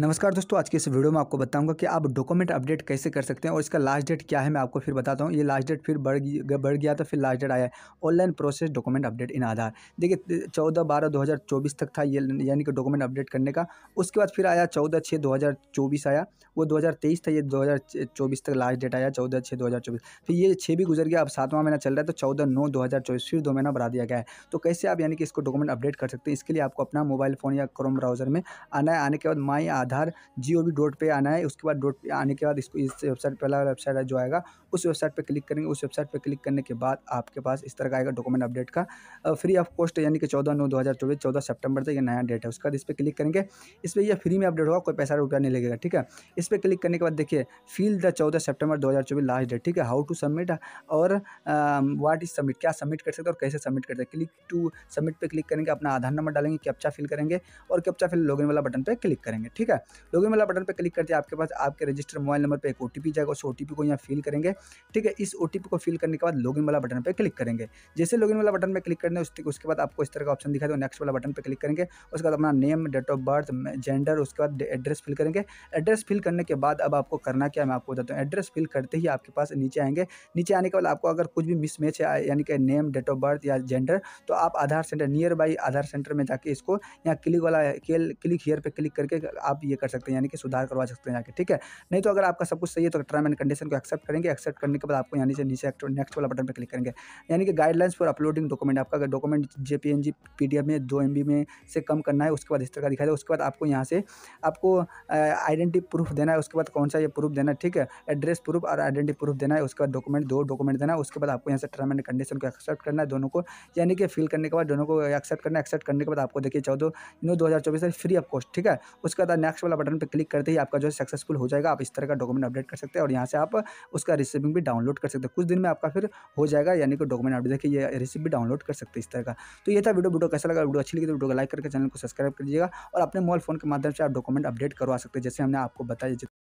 नमस्कार दोस्तों आज के इस वीडियो में आपको बताऊंगा कि आप डॉक्यूमेंट अपडेट कैसे कर सकते हैं और इसका लास्ट डेट क्या है मैं आपको फिर बताता हूँ ये लास्ट डेट फिर बढ़ बढ़ गया तो फिर लास्ट डेट आया है online process document update in Aadhaar देखिए चौदह बारह दो हज़ार चौबीस तक था ये यानी कि डॉक्यूमेंट अपडेट करने का उसके बाद फिर आया चौदह छः दो हज़ार चौबीस आया वो दो हज़ार तेईस था ये दो हज़ार चौबीस तक लास्ट डेट आया चौदह छः दो हज़ार चौबीस फिर तो ये छः भी गुजर गया अब सातवां महीना चल रहा है तो चौदह नौ दो हज़ार चौबीस फिर दो महीना बढ़ा दिया गया है तो कैसे आप यानी कि इसको डॉक्यूमेंट अपडेट कर सकते हैं इसके लिए आपको अपना मोबाइल फ़ोन या क्रोम ब्राउज़र में आना है आने के बाद माई आधार जी ओ वी डॉट पे आना है उसके बाद डॉट पे आने के बाद इसको इस वेबसाइट पहला वेबसाइट जो आएगा उस वेबसाइट पर क्लिक करेंगे उस वेबसाइट पर क्लिक करने के बाद आपके पास इस तरह का आएगा डॉक्यूमेंट अपडेट का फ्री ऑफ कॉस्ट यानी कि चौदह नौ दो हज़ार चौबीस चौदह सेप्टेम्बर तक ये नया डेट है उसके बाद इस पर क्लिक करेंगे इस पर यह फ्री में अपडेट होगा कोई पैसा रुपया नहीं लगेगा ठीक है इस पर क्लिक करने के बाद देखिए फील द चौदह सेप्टेम्बर दो हज़ार चौबीस लास्ट डेट ठीक है हाउ टू सबमिट और वाट इज सबमिट क्या सबमिट कर सकते हैं और कैसे सबमिट करते हैं क्लिक टू सबमिट पर क्लिक करेंगे अपना आधार नंबर डालेंगे कैप्चा फिल करेंगे और कैप्चा फिल लॉगिन वाला बटन पर क्लिक करेंगे ठीक है है लॉगिन वाला बटन पर क्लिक करते हैं आपके पास आपके रजिस्टर मोबाइल नंबर पर एक ओ जाएगा उस ओ को यहाँ फिल करेंगे ठीक है इस ओ को फिल करने के बाद लॉगिन वाला बटन पर क्लिक करेंगे जैसे लॉगिन वाला बटन पर क्लिक करने उसके बाद आपको इस तरह का ऑप्शन दिखा दो नेक्स्ट वाला बटन पर क्लिक करेंगे उसके बाद अपना name date of birth gender उसके बाद एड्रेस फिल करेंगे एड्रेस फिल करने के बाद अब आपको करना क्या मैं आपको बताता हूँ एड्रेस फिल करते ही आपके पास नीचे आएंगे नीचे आने के बाद आपको अगर कुछ भी मिसमैच है यानी कि नेम डेट ऑफ बर्थ या जेंडर तो आप Aadhaar centre nearby Aadhaar centre में जाके इसको यहाँ क्लिक वाला क्लिक हेयर पर क्लिक करके आप ये कर सकते हैं यानी कि सुधार करवा सकते हैं जाके ठीक है नहीं तो अगर आपका सब कुछ सही है तो टर्म एंड कंडीशन को एक्सेप्ट करेंगे एक्सेप्ट करने के बाद आपको यानी से नीचे नेक्स्ट वाला बटन पर क्लिक करेंगे यानी कि गाइडलाइंस फॉर अपलोडिंग डॉक्यूमेंट आपका अगर document J P N G P D F में दो एम बी में से कम करना है उसके बाद इस तरह का दिखाई दे उसके बाद आपको यहाँ से आपको आइडेंटिटी प्रूफ देना है उसके बाद कौन सा ये प्रूफ देना है ठीक है एड्रेस प्रूफ और आइडेंटी प्रूफ देना है उसके बाद डॉक्यूमेंट दो डॉक्यूमेंट देना है उसके बाद आपको यहाँ से टर्म एंड कंडीशन को एक्सेप्ट करना है दोनों को यानी कि फिल करने के बाद दोनों को एक्सेप्ट करना है एक्सेप्ट करने के बाद आपको देखिए चौदह नौ दो हज़ार चौबीस फ्री ऑफ कॉस्ट ठीक है उसके बाद नेक्स्ट नेक्स्ट वाला बटन पर क्लिक करते ही आपका जो है सक्सेसफुल हो जाएगा आप इस तरह का डॉक्यूमेंट अपडेट कर सकते हैं और यहाँ से आप उसका रिसिविंग भी डाउनलोड कर सकते हैं कुछ दिन में आपका फिर हो जाएगा यानी कि डॉक्यूमेंट अपडेट देखिए ये रिसिप भी डाउनलोड कर सकते हैं इस तरह का तो ये था वीडियो वीडियो कैसा लगा वीडियो अच्छी लगी तो वीडियो को लाइक करके चैनल को सब्सक्राइब कीजिएगा और अपने मोबाइल फोन के माध्यम से आप डॉक्यूमेंट अपडेट करवा सकते हैं जैसे हमने आपको बताया